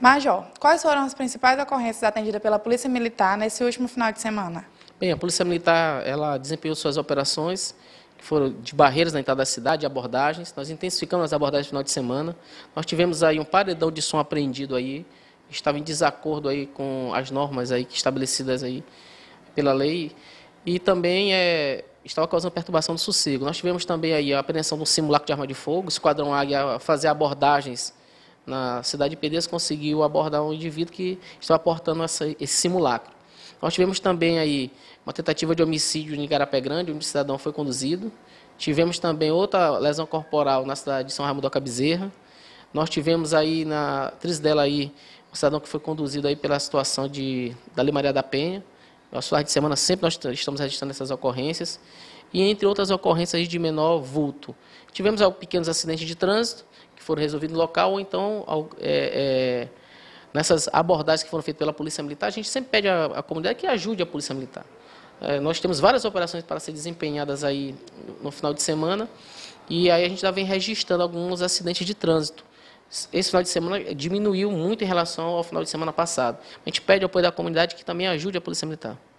Major, quais foram as principais ocorrências atendidas pela Polícia Militar nesse último final de semana? Bem, a Polícia Militar ela desempenhou suas operações que foram de barreiras na entrada da cidade, abordagens. Nós intensificamos as abordagens no final de semana. Nós tivemos aí um paredão de som apreendido aí, estava em desacordo aí com as normas aí estabelecidas aí pela lei e também é, estava causando perturbação do sossego. Nós tivemos também aí a apreensão de um simulacro de arma de fogo, o Esquadrão Águia fazer abordagens na cidade de Pedreiras, conseguiu abordar um indivíduo que estava portando essa, esse simulacro. Nós tivemos também aí uma tentativa de homicídio em Igarapé Grande, onde o cidadão foi conduzido. Tivemos também outra lesão corporal na cidade de São Raimundo da Bezerra. Nós tivemos aí na atriz dela aí, um cidadão que foi conduzido aí pela situação de, da Lei Maria da Penha. Nosso finais de semana sempre nós estamos registrando essas ocorrências e entre outras ocorrências de menor vulto. Tivemos pequenos acidentes de trânsito que foram resolvidos no local, ou então é, é, nessas abordagens que foram feitas pela Polícia Militar, a gente sempre pede à, à comunidade que ajude a Polícia Militar. É, nós temos várias operações para ser desempenhadas aí no final de semana, e aí a gente já vem registrando alguns acidentes de trânsito. Esse final de semana diminuiu muito em relação ao final de semana passado. A gente pede apoio da comunidade que também ajude a Polícia Militar.